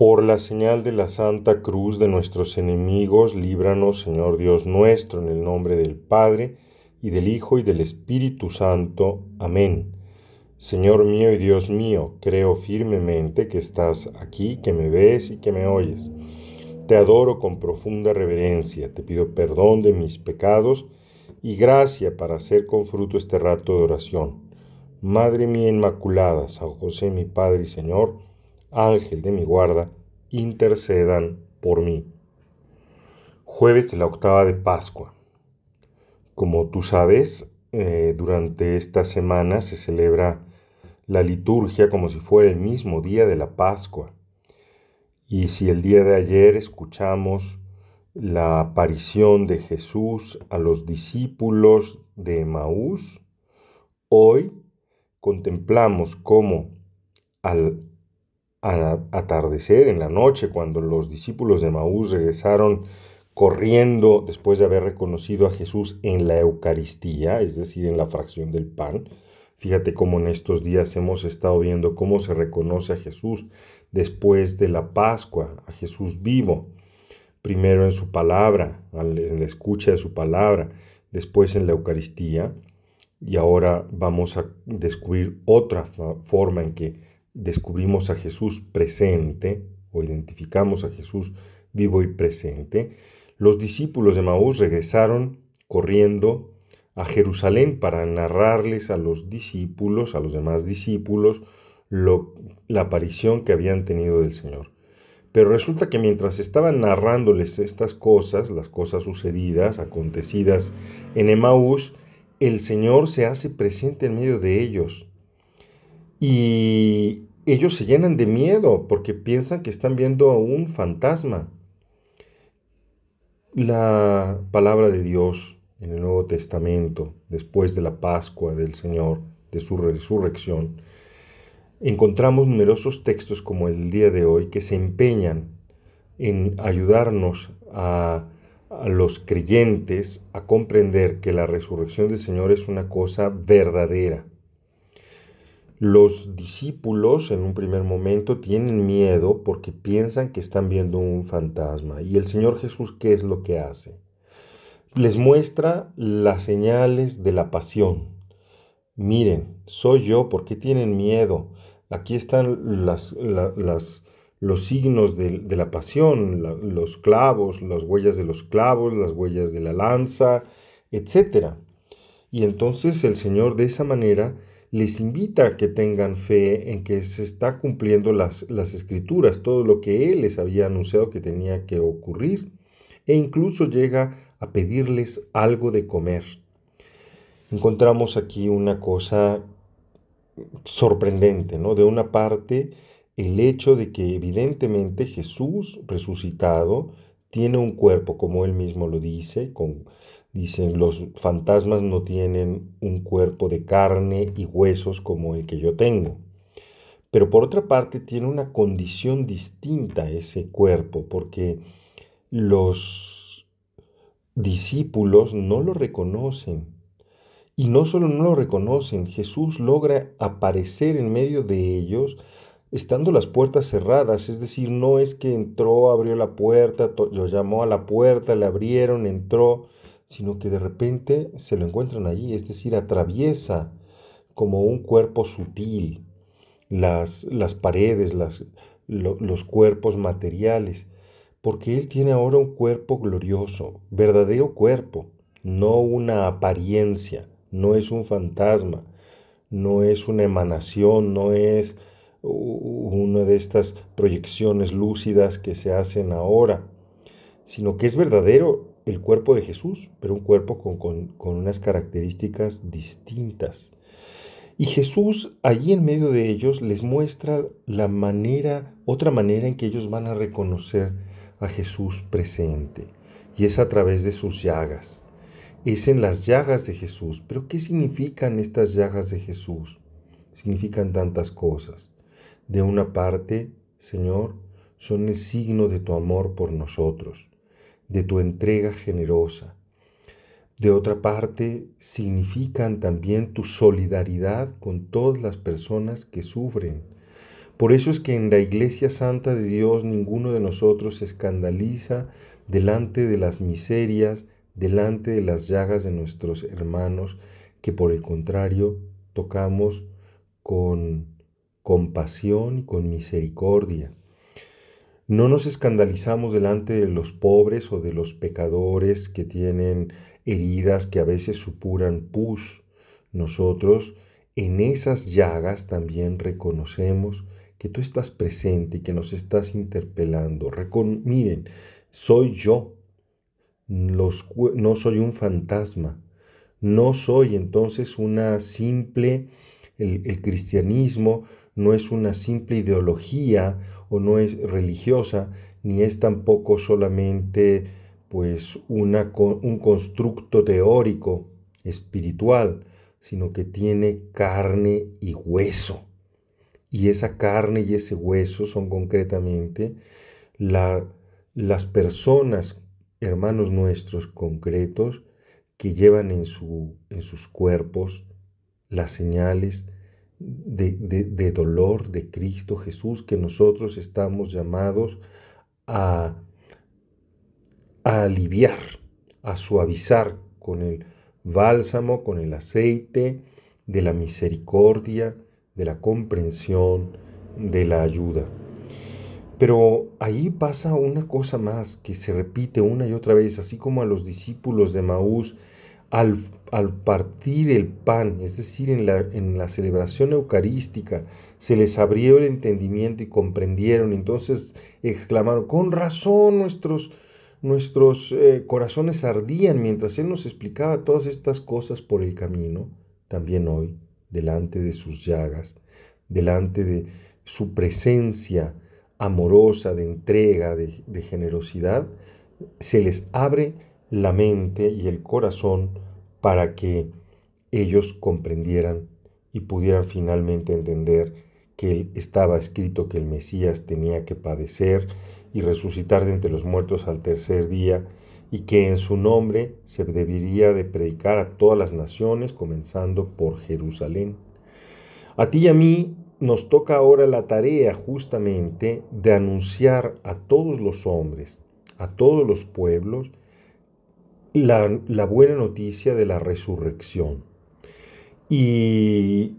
Por la señal de la Santa Cruz de nuestros enemigos, líbranos, Señor Dios nuestro, en el nombre del Padre, y del Hijo, y del Espíritu Santo. Amén. Señor mío y Dios mío, creo firmemente que estás aquí, que me ves y que me oyes. Te adoro con profunda reverencia, te pido perdón de mis pecados y gracia para hacer con fruto este rato de oración. Madre mía Inmaculada, San José mi Padre y Señor, Ángel de mi guarda, intercedan por mí. Jueves de la octava de Pascua. Como tú sabes, eh, durante esta semana se celebra la liturgia como si fuera el mismo día de la Pascua. Y si el día de ayer escuchamos la aparición de Jesús a los discípulos de Maús, hoy contemplamos cómo al al atardecer, en la noche, cuando los discípulos de Maús regresaron corriendo después de haber reconocido a Jesús en la Eucaristía, es decir, en la fracción del pan. Fíjate cómo en estos días hemos estado viendo cómo se reconoce a Jesús después de la Pascua, a Jesús vivo, primero en su palabra, en la escucha de su palabra, después en la Eucaristía, y ahora vamos a descubrir otra forma en que descubrimos a Jesús presente o identificamos a Jesús vivo y presente, los discípulos de Maús regresaron corriendo a Jerusalén para narrarles a los discípulos, a los demás discípulos, la aparición que habían tenido del Señor. Pero resulta que mientras estaban narrándoles estas cosas, las cosas sucedidas, acontecidas en Emaús, el Señor se hace presente en medio de ellos y ellos se llenan de miedo porque piensan que están viendo a un fantasma. La palabra de Dios en el Nuevo Testamento, después de la Pascua del Señor, de su resurrección, encontramos numerosos textos como el día de hoy que se empeñan en ayudarnos a, a, los creyentes a comprender que la resurrección del Señor es una cosa verdadera, los discípulos en un primer momento tienen miedo porque piensan que están viendo un fantasma. ¿Y el Señor Jesús qué es lo que hace? Les muestra las señales de la pasión. Miren, soy yo, ¿por qué tienen miedo? Aquí están los signos de, la pasión, los clavos, las huellas de los clavos, las huellas de la lanza, etc. Y entonces el Señor de esa manera les invita a que tengan fe en que se está cumpliendo las, las escrituras, todo lo que Él les había anunciado que tenía que ocurrir, e incluso llega a pedirles algo de comer. Encontramos aquí una cosa sorprendente, ¿no? De una parte, el hecho de que evidentemente Jesús resucitado tiene un cuerpo, como él mismo lo dice, con, Dicen, los fantasmas no tienen un cuerpo de carne y huesos como el que yo tengo. Pero por otra parte tiene una condición distinta ese cuerpo, porque los discípulos no lo reconocen. Y no solo no lo reconocen, Jesús logra aparecer en medio de ellos estando las puertas cerradas, es decir, no es que entró, abrió la puerta, lo llamó a la puerta, le abrieron, entró, sino que de repente se lo encuentran allí, es decir, atraviesa como un cuerpo sutil las, las paredes, los cuerpos materiales, porque Él tiene ahora un cuerpo glorioso, verdadero cuerpo, no una apariencia, no es un fantasma, no es una emanación, no es una de estas proyecciones lúcidas que se hacen ahora, sino que es verdadero el cuerpo de Jesús, pero un cuerpo con, unas características distintas. Y Jesús allí en medio de ellos les muestra la manera, otra manera en que ellos van a reconocer a Jesús presente. Y es a través de sus llagas. Es en las llagas de Jesús. Pero ¿qué significan estas llagas de Jesús? Significan tantas cosas. De una parte, Señor, son el signo de tu amor por nosotros de tu entrega generosa. De otra parte, significan también tu solidaridad con todas las personas que sufren. Por eso es que en la Iglesia Santa de Dios ninguno de nosotros se escandaliza delante de las miserias, delante de las llagas de nuestros hermanos, que por el contrario tocamos con compasión y con misericordia. No nos escandalizamos delante de los pobres o de los pecadores que tienen heridas que a veces supuran pus. Nosotros en esas llagas también reconocemos que tú estás presente y que nos estás interpelando. miren, soy yo, no soy un fantasma, no soy entonces una simple, el cristianismo no es una simple ideología o no es religiosa, ni es tampoco solamente pues un constructo teórico, espiritual, sino que tiene carne y hueso. Y esa carne y ese hueso son concretamente las personas, hermanos nuestros concretos, que llevan en sus cuerpos las señales de, dolor de Cristo Jesús que nosotros estamos llamados a, a aliviar, a suavizar con el bálsamo, con el aceite de la misericordia, de la comprensión, de la ayuda. Pero ahí pasa una cosa más que se repite una y otra vez, así como a los discípulos de Maús al, partir el pan, es decir, en la, celebración eucarística, se les abrió el entendimiento y comprendieron. Entonces exclamaron, con razón nuestros, nuestros eh, corazones ardían mientras Él nos explicaba todas estas cosas por el camino, también hoy, delante de sus llagas, delante de su presencia amorosa, de entrega, de, de generosidad, se les abre la mente y el corazón para que ellos comprendieran y pudieran finalmente entender que estaba escrito que el Mesías tenía que padecer y resucitar de entre los muertos al tercer día, y que en su nombre se debería de predicar a todas las naciones, comenzando por Jerusalén. A ti y a mí nos toca ahora la tarea justamente de anunciar a todos los hombres, a todos los pueblos la, buena noticia de la resurrección. Y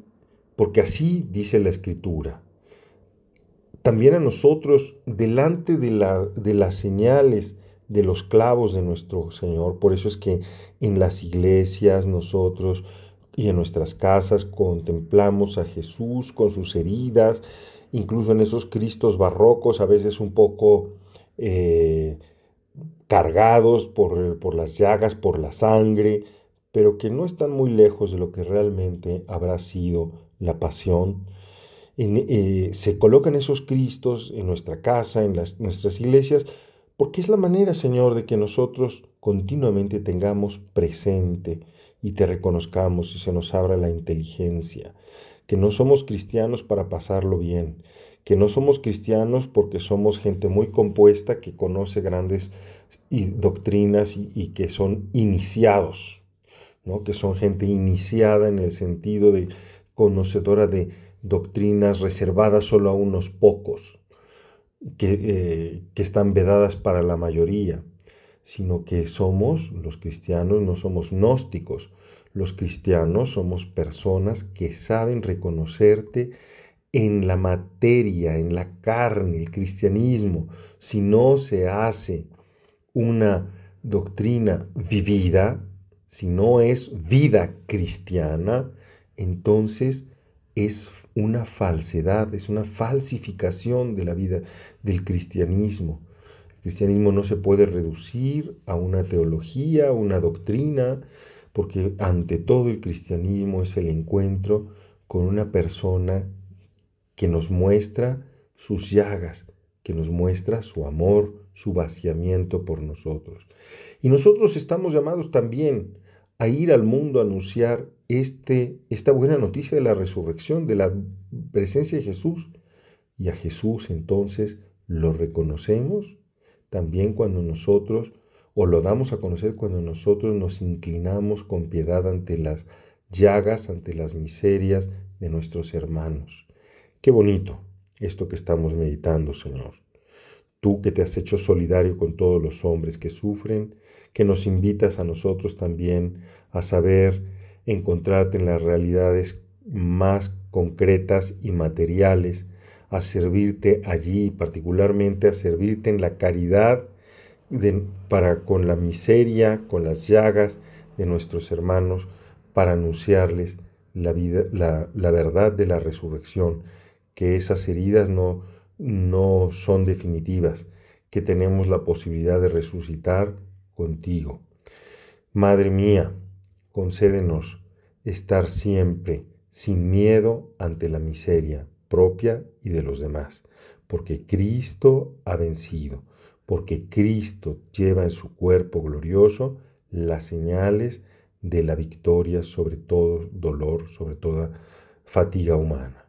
porque así dice la escritura. También a nosotros, delante de, la, de las señales de los clavos de nuestro Señor, por eso es que en las iglesias nosotros y en nuestras casas contemplamos a Jesús con sus heridas, incluso en esos Cristos barrocos, a veces un poco eh, cargados por, por las llagas, por la sangre, pero que no están muy lejos de lo que realmente habrá sido la pasión. Eh, se colocan esos cristos en nuestra casa, en nuestras iglesias, porque es la manera, Señor, de que nosotros continuamente tengamos presente y te reconozcamos y se nos abra la inteligencia, que no somos cristianos para pasarlo bien, que no somos cristianos porque somos gente muy compuesta que conoce grandes doctrinas y, que son iniciados, ¿no? que son gente iniciada en el sentido de conocedora de doctrinas reservadas solo a unos pocos, que, eh, que están vedadas para la mayoría, sino que somos, los cristianos no somos gnósticos, los cristianos somos personas que saben reconocerte, en la materia, en la carne, el cristianismo, si no se hace una doctrina vivida, si no es vida cristiana, entonces es una falsedad, es una falsificación de la vida del cristianismo. El cristianismo no se puede reducir a una teología, a una doctrina, porque ante todo el cristianismo es el encuentro con una persona que nos muestra sus llagas, que nos muestra su amor, su vaciamiento por nosotros. Y nosotros estamos llamados también a ir al mundo a anunciar este, esta buena noticia de la resurrección, de la presencia de Jesús. Y a Jesús entonces lo reconocemos también cuando nosotros, o lo damos a conocer cuando nosotros nos inclinamos con piedad ante las llagas, ante las miserias de nuestros hermanos. Qué bonito esto que estamos meditando, Señor. Tú que te has hecho solidario con todos los hombres que sufren, que nos invitas a nosotros también a saber encontrarte en las realidades más concretas y materiales, a servirte allí, particularmente a servirte en la caridad para con la miseria, con las llagas de nuestros hermanos, para anunciarles la, vida, la verdad de la resurrección, que esas heridas no, no son definitivas, que tenemos la posibilidad de resucitar contigo. Madre mía, concédenos estar siempre sin miedo ante la miseria propia y de los demás, porque Cristo ha vencido, porque Cristo lleva en su cuerpo glorioso las señales de la victoria sobre todo dolor, sobre toda fatiga humana.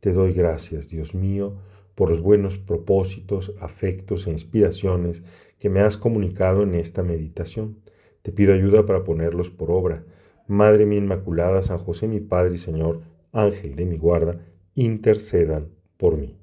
Te doy gracias, Dios mío, por los buenos propósitos, afectos e inspiraciones que me has comunicado en esta meditación. Te pido ayuda para ponerlos por obra. Madre mi Inmaculada, San José mi Padre y Señor, Ángel de mi guarda, intercedan por mí.